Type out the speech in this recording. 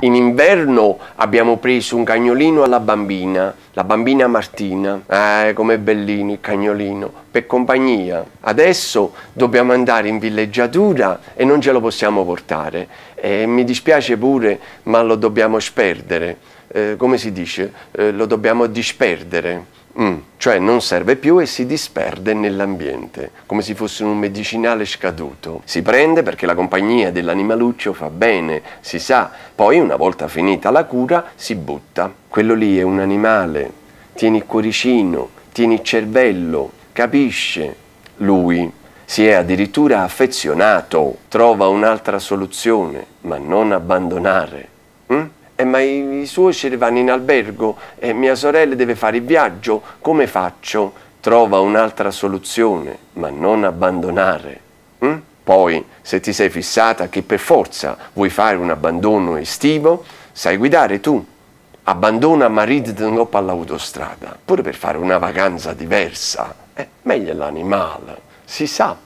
In inverno abbiamo preso un cagnolino alla bambina, la bambina Martina, eh, com'è bellino il cagnolino, per compagnia. Adesso dobbiamo andare in villeggiatura e non ce lo possiamo portare. Eh, mi dispiace pure, ma lo dobbiamo sperdere eh, come si dice, eh, lo dobbiamo disperdere, mm, cioè non serve più e si disperde nell'ambiente, come se fosse un medicinale scaduto. Si prende perché la compagnia dell'animaluccio fa bene, si sa, poi una volta finita la cura si butta. Quello lì è un animale, tieni il cuoricino, tieni il cervello, capisce lui si è addirittura affezionato, trova un'altra soluzione, ma non abbandonare ma i, i suoceri vanno in albergo e mia sorella deve fare il viaggio, come faccio? Trova un'altra soluzione, ma non abbandonare. Mm? Poi, se ti sei fissata che per forza vuoi fare un abbandono estivo, sai guidare tu. Abbandona Maridnop all'autostrada, pure per fare una vacanza diversa. Eh, meglio l'animale, si sa.